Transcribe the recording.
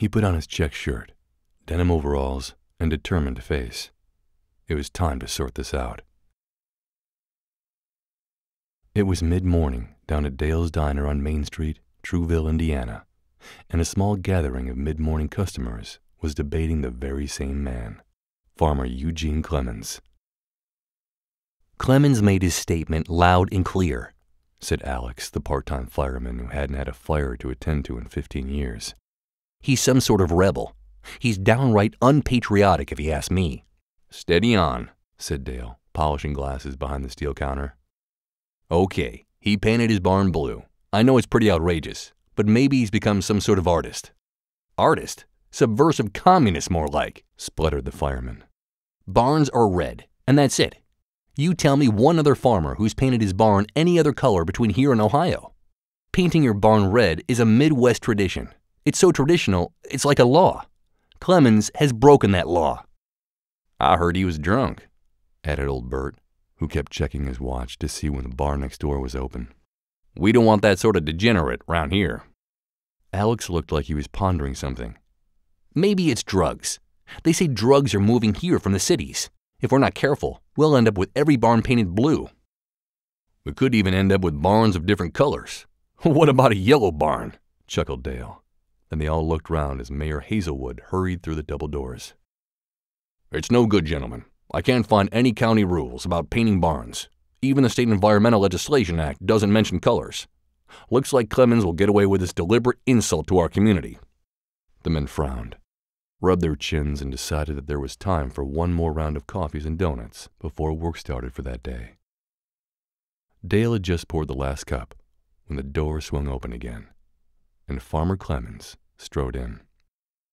He put on his check shirt, denim overalls, and determined face. It was time to sort this out. It was mid-morning down at Dale's Diner on Main Street, Trueville, Indiana, and a small gathering of mid-morning customers was debating the very same man, Farmer Eugene Clemens. Clemens made his statement loud and clear, said Alex, the part-time fireman who hadn't had a fire to attend to in 15 years. He's some sort of rebel. He's downright unpatriotic, if you ask me. Steady on, said Dale, polishing glasses behind the steel counter. Okay, he painted his barn blue. I know it's pretty outrageous, but maybe he's become some sort of artist. Artist? Subversive communist, more like, spluttered the fireman. Barns are red, and that's it. You tell me one other farmer who's painted his barn any other color between here and Ohio. Painting your barn red is a Midwest tradition. It's so traditional, it's like a law. Clemens has broken that law. I heard he was drunk, added old Bert, who kept checking his watch to see when the bar next door was open. We don't want that sort of degenerate round here. Alex looked like he was pondering something. Maybe it's drugs. They say drugs are moving here from the cities. If we're not careful, we'll end up with every barn painted blue. We could even end up with barns of different colors. What about a yellow barn? chuckled Dale and they all looked round as Mayor Hazelwood hurried through the double doors. It's no good, gentlemen. I can't find any county rules about painting barns. Even the State Environmental Legislation Act doesn't mention colors. Looks like Clemens will get away with this deliberate insult to our community. The men frowned, rubbed their chins, and decided that there was time for one more round of coffees and donuts before work started for that day. Dale had just poured the last cup when the door swung open again and Farmer Clemens strode in.